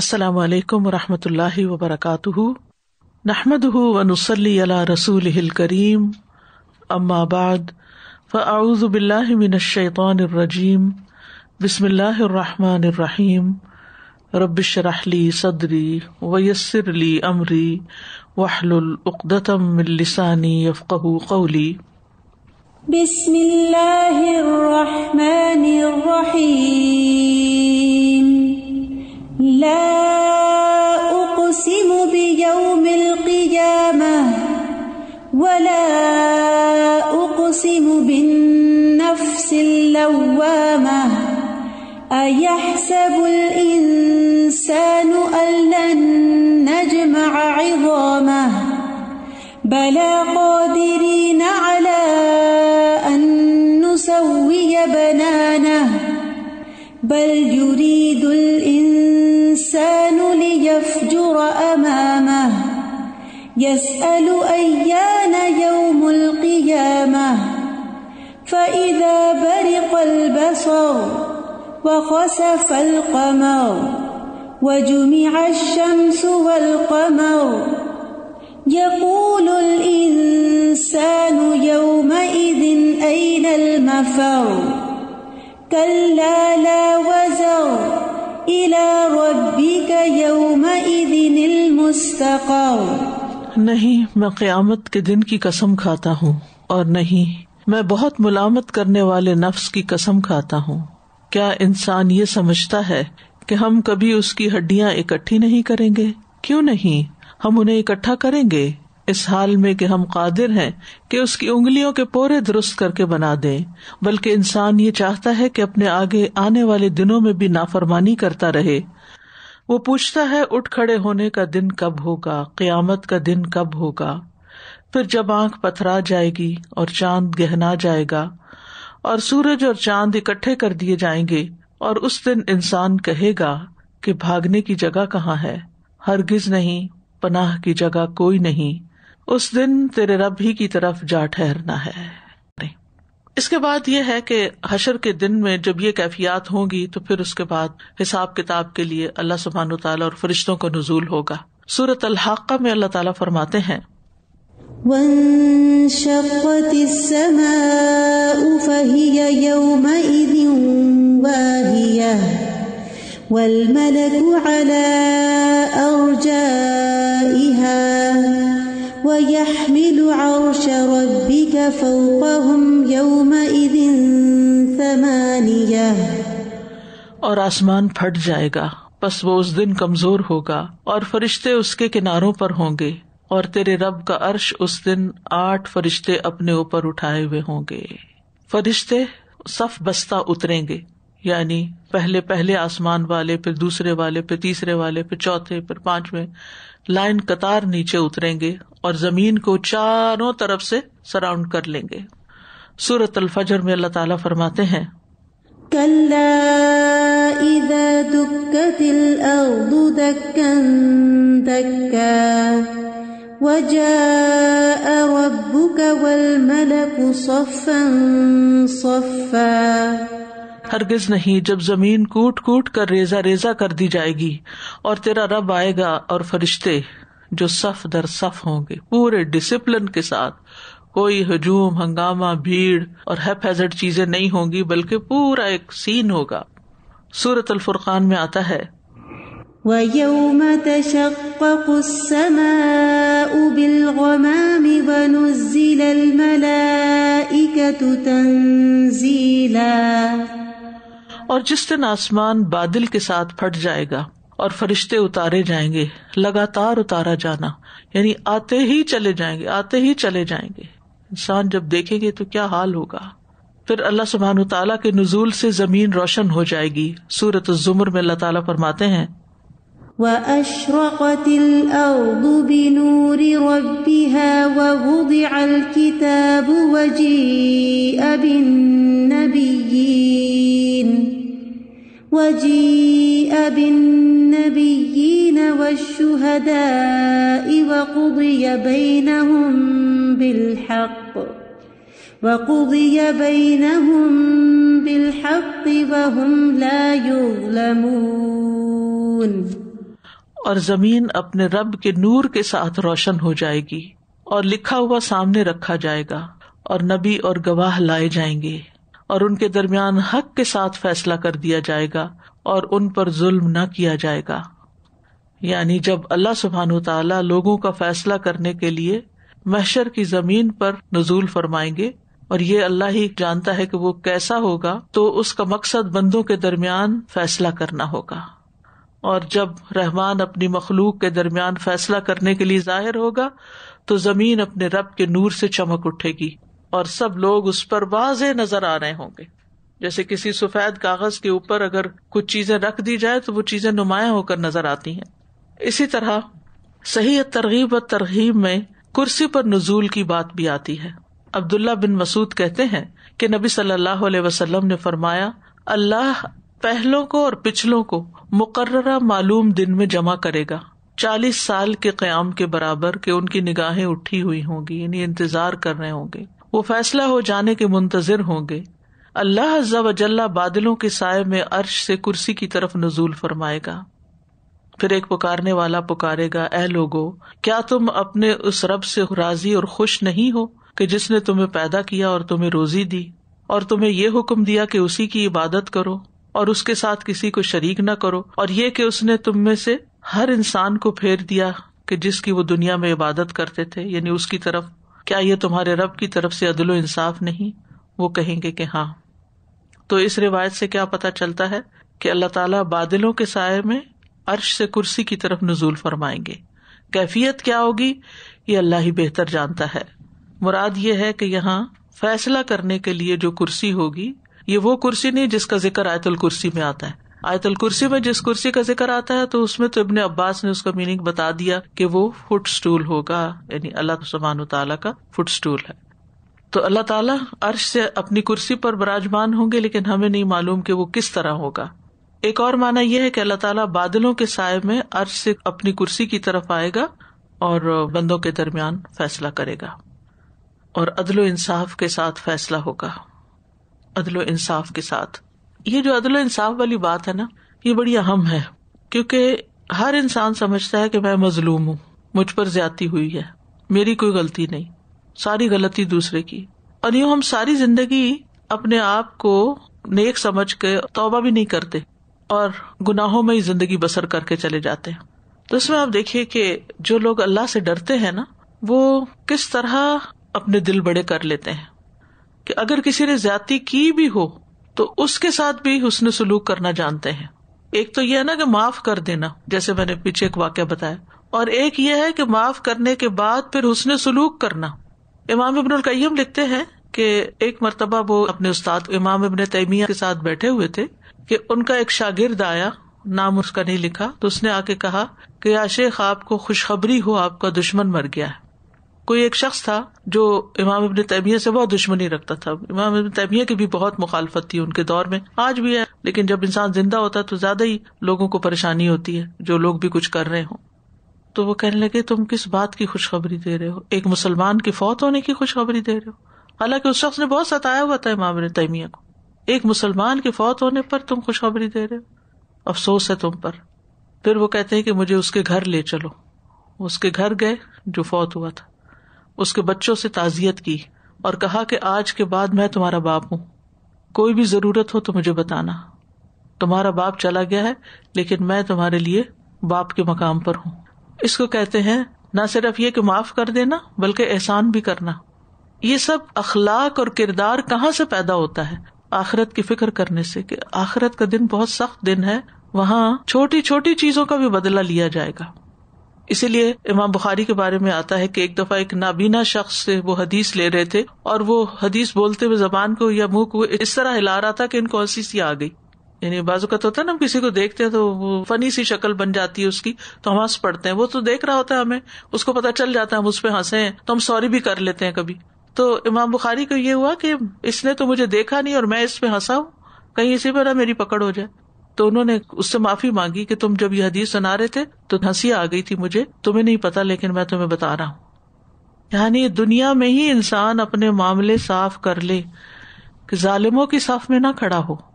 السلام علیکم و رحمۃ اللہ وبرکاتہ نحمد ونسلی علی رسول کریم اما بعد فاعوذ باللہ من الشیطان الرجیم بسم اللہ الرحمٰن الرحیم ربش رحلی صدری ویسر علی عمری وحل العقدم السانی افق قولی بسم اللہ الرحمٰن الرحیم لا أقسم بيوم القيامة ولا أقسم بالنفس اللوامة أيحسب الإنسان أن لن نجمع عظامه بلى قادرين على أن نسوي بنانه بل يريد الإنسان الإنسان ليفجر أمامه يسأل أيان يوم القيامة فإذا برق البصر وخسف القمر وجمع الشمس والقمر يقول الإنسان يومئذ أين المفر كلا لا وزر نہیں میں قیامت کے دن کی قسم کھاتا ہوں اور نہیں میں بہت ملامت کرنے والے نفس کی قسم کھاتا ہوں کیا انسان یہ سمجھتا ہے کہ ہم کبھی اس کی ہڈیاں اکٹھی نہیں کریں گے کیوں نہیں ہم انہیں اکٹھا کریں گے اس حال میں کہ ہم قادر ہیں کہ اس کی انگلیوں کے پورے درست کر کے بنا دے بلکہ انسان یہ چاہتا ہے کہ اپنے آگے آنے والے دنوں میں بھی نافرمانی کرتا رہے وہ پوچھتا ہے اٹھ کھڑے ہونے کا دن کب ہوگا قیامت کا دن کب ہوگا پھر جب آنکھ پتھرا جائے گی اور چاند گہنا جائے گا اور سورج اور چاند اکٹھے کر دیے جائیں گے اور اس دن انسان کہے گا کہ بھاگنے کی جگہ کہاں ہے ہرگز نہیں پناہ کی جگہ کوئی نہیں اس دن تیرے رب ہی کی طرف جا ٹھہرنا ہے اس کے بعد یہ ہے کہ حشر کے دن میں جب یہ کیفیات ہوں گی تو پھر اس کے بعد حساب کتاب کے لیے اللہ سبحان و تعالیٰ اور فرشتوں کو نزول ہوگا سورت الحاقہ میں اللہ تعالیٰ فرماتے ہیں اور آسمان پھٹ جائے گا بس وہ اس دن کمزور ہوگا اور فرشتے اس کے کناروں پر ہوں گے اور تیرے رب کا عرش اس دن آٹھ فرشتے اپنے اوپر اٹھائے ہوئے ہوں گے فرشتے صف بستہ اتریں گے یعنی پہلے پہلے آسمان والے پھر دوسرے والے پھر تیسرے والے پھر چوتھے پھر پانچویں لائن قطار نیچے اتریں گے اور زمین کو چاروں طرف سے سراؤنڈ کر لیں گے سورت الفجر میں اللہ تعالیٰ فرماتے ہیں ہرگز نہیں جب زمین کوٹ کوٹ کر ریزا ریزا کر دی جائے گی اور تیرا رب آئے گا اور فرشتے جو صف در صف ہوں گے پورے ڈسپلن کے ساتھ کوئی ہجوم ہنگامہ بھیڑ اور ہیپ ہیزڈ چیزیں نہیں ہوں گی بلکہ پورا ایک سین ہوگا سورت الفرقان میں آتا ہے اور جس دن آسمان بادل کے ساتھ پھٹ جائے گا اور فرشتے اتارے جائیں گے لگاتار اتارا جانا یعنی آتے ہی چلے جائیں گے آتے ہی چلے جائیں گے انسان جب دیکھیں گے تو کیا حال ہوگا پھر اللہ سبحان تعالیٰ کے نزول سے زمین روشن ہو جائے گی سورت الزمر میں اللہ تعالیٰ فرماتے ہیں جی ابن النبيين والشهداء وقضي بينهم بالحق وقضي بينهم بالحق وهم لا يظلمون اور زمین اپنے رب کے نور کے ساتھ روشن ہو جائے گی اور لکھا ہوا سامنے رکھا جائے گا اور نبی اور گواہ لائے جائیں گے اور ان کے درمیان حق کے ساتھ فیصلہ کر دیا جائے گا اور ان پر ظلم نہ کیا جائے گا یعنی جب اللہ سبحان تعالیٰ لوگوں کا فیصلہ کرنے کے لیے محشر کی زمین پر نزول فرمائیں گے اور یہ اللہ ہی جانتا ہے کہ وہ کیسا ہوگا تو اس کا مقصد بندوں کے درمیان فیصلہ کرنا ہوگا اور جب رحمان اپنی مخلوق کے درمیان فیصلہ کرنے کے لیے ظاہر ہوگا تو زمین اپنے رب کے نور سے چمک اٹھے گی اور سب لوگ اس پر واضح نظر آ رہے ہوں گے جیسے کسی سفید کاغذ کے اوپر اگر کچھ چیزیں رکھ دی جائے تو وہ چیزیں نمایاں ہو کر نظر آتی ہیں اسی طرح صحیح ترغیب و ترغیب میں کرسی پر نزول کی بات بھی آتی ہے عبد اللہ بن مسعد کہتے ہیں کہ نبی صلی اللہ علیہ وسلم نے فرمایا اللہ پہلو کو اور پچھلوں کو مقررہ معلوم دن میں جمع کرے گا چالیس سال کے قیام کے برابر کے ان کی نگاہیں اٹھی ہوئی ہوں گی یعنی انتظار کر رہے ہوں گے وہ فیصلہ ہو جانے کے منتظر ہوں گے اللہ ضب اجلا بادلوں کے سائے میں عرش سے کرسی کی طرف نزول فرمائے گا پھر ایک پکارنے والا پکارے گا اے لوگو کیا تم اپنے اس رب سے راضی اور خوش نہیں ہو کہ جس نے تمہیں پیدا کیا اور تمہیں روزی دی اور تمہیں یہ حکم دیا کہ اسی کی عبادت کرو اور اس کے ساتھ کسی کو شریک نہ کرو اور یہ کہ اس نے تم میں سے ہر انسان کو پھیر دیا کہ جس کی وہ دنیا میں عبادت کرتے تھے یعنی اس کی طرف کیا یہ تمہارے رب کی طرف سے عدل و انصاف نہیں وہ کہیں گے کہ ہاں تو اس روایت سے کیا پتا چلتا ہے کہ اللہ تعالیٰ بادلوں کے سائے میں عرش سے کرسی کی طرف نزول فرمائیں گے کیفیت کیا ہوگی یہ اللہ ہی بہتر جانتا ہے مراد یہ ہے کہ یہاں فیصلہ کرنے کے لیے جو کرسی ہوگی یہ وہ کرسی نہیں جس کا ذکر آیت الکرسی میں آتا ہے آیت الکرسی میں جس کرسی کا ذکر آتا ہے تو اس میں تو ابن عباس نے اس کا میننگ بتا دیا کہ وہ فٹ اسٹول ہوگا یعنی اللہ سبحان و تعالیٰ کا فٹ اسٹول ہے تو اللہ تعالیٰ عرش سے اپنی کرسی پر براجمان ہوں گے لیکن ہمیں نہیں معلوم کہ وہ کس طرح ہوگا ایک اور مانا یہ ہے کہ اللہ تعالیٰ بادلوں کے سائے میں عرش سے اپنی کرسی کی طرف آئے گا اور بندوں کے درمیان فیصلہ کرے گا اور عدل و انصاف کے ساتھ فیصلہ ہوگا عدل و انصاف کے ساتھ یہ جو عدل و انصاف والی بات ہے نا یہ بڑی اہم ہے کیونکہ ہر انسان سمجھتا ہے کہ میں مظلوم ہوں مجھ پر زیادتی ہوئی ہے میری کوئی غلطی نہیں ساری غلطی دوسرے کی اور یوں ہم ساری زندگی اپنے آپ کو نیک سمجھ کے توبہ بھی نہیں کرتے اور گناہوں میں ہی زندگی بسر کر کے چلے جاتے ہیں تو اس میں آپ دیکھیے کہ جو لوگ اللہ سے ڈرتے ہیں نا وہ کس طرح اپنے دل بڑے کر لیتے ہیں کہ اگر کسی نے زیادتی کی بھی ہو تو اس کے ساتھ بھی اس نے سلوک کرنا جانتے ہیں ایک تو یہ ہے نا کہ معاف کر دینا جیسے میں نے پیچھے ایک واقعہ بتایا اور ایک یہ ہے کہ معاف کرنے کے بعد پھر اس نے سلوک کرنا امام ابن القیم لکھتے ہیں کہ ایک مرتبہ وہ اپنے استاد امام ابن تیمیا کے ساتھ بیٹھے ہوئے تھے کہ ان کا ایک شاگرد آیا نام اس کا نہیں لکھا تو اس نے آ کے کہا کہ یا شیخ آپ کو خوشخبری ہو آپ کا دشمن مر گیا ہے کوئی ایک شخص تھا جو امام ابن تیمیا سے بہت دشمنی رکھتا تھا امام ابن تیمیا کی بھی بہت مخالفت تھی ان کے دور میں آج بھی ہے لیکن جب انسان زندہ ہوتا ہے تو زیادہ ہی لوگوں کو پریشانی ہوتی ہے جو لوگ بھی کچھ کر رہے ہوں تو وہ کہنے لگے تم کس بات کی خوشخبری دے رہے ہو ایک مسلمان کی فوت ہونے کی خوشخبری دے رہے ہو حالانکہ اس شخص نے بہت ستایا ہوا تھا نے تیمیا کو ایک مسلمان کی فوت ہونے پر تم خوشخبری دے رہے ہو افسوس ہے تم پر پھر وہ کہتے ہیں کہ مجھے اس کے گھر لے چلو اس کے گھر گئے جو فوت ہوا تھا اس کے بچوں سے تعزیت کی اور کہا کہ آج کے بعد میں تمہارا باپ ہوں کوئی بھی ضرورت ہو تو مجھے بتانا تمہارا باپ چلا گیا ہے لیکن میں تمہارے لیے باپ کے مقام پر ہوں اس کو کہتے ہیں نہ صرف یہ کہ معاف کر دینا بلکہ احسان بھی کرنا یہ سب اخلاق اور کردار کہاں سے پیدا ہوتا ہے آخرت کی فکر کرنے سے کہ آخرت کا دن بہت سخت دن ہے وہاں چھوٹی چھوٹی چیزوں کا بھی بدلا لیا جائے گا اسی لیے امام بخاری کے بارے میں آتا ہے کہ ایک دفعہ ایک نابینا شخص سے وہ حدیث لے رہے تھے اور وہ حدیث بولتے ہوئے زبان کو یا منہ کو اس طرح ہلا رہا تھا کہ ان کو ہنسی سی آ گئی یعنی بازو کا تو ہوتا ہے نا ہم کسی کو دیکھتے ہیں تو فنی سی شکل بن جاتی ہے اس کی تو ہم ہنس پڑتے ہیں وہ تو دیکھ رہا ہوتا ہے ہمیں اس کو پتا چل جاتا ہے ہم اس پہ ہنسے ہیں تو ہم سوری بھی کر لیتے ہیں کبھی تو امام بخاری کو یہ ہوا کہ اس نے تو مجھے دیکھا نہیں اور میں اس پہ ہنسا ہوں کہیں اسی پر میری پکڑ ہو جائے تو انہوں نے اس سے معافی مانگی کہ تم جب یہ حدیث سنا رہے تھے تو ہنسی آ گئی تھی مجھے تمہیں نہیں پتا لیکن میں تمہیں بتا رہا ہوں یعنی دنیا میں ہی انسان اپنے معاملے صاف کر لے کہ ظالموں کی صف میں نہ کھڑا ہو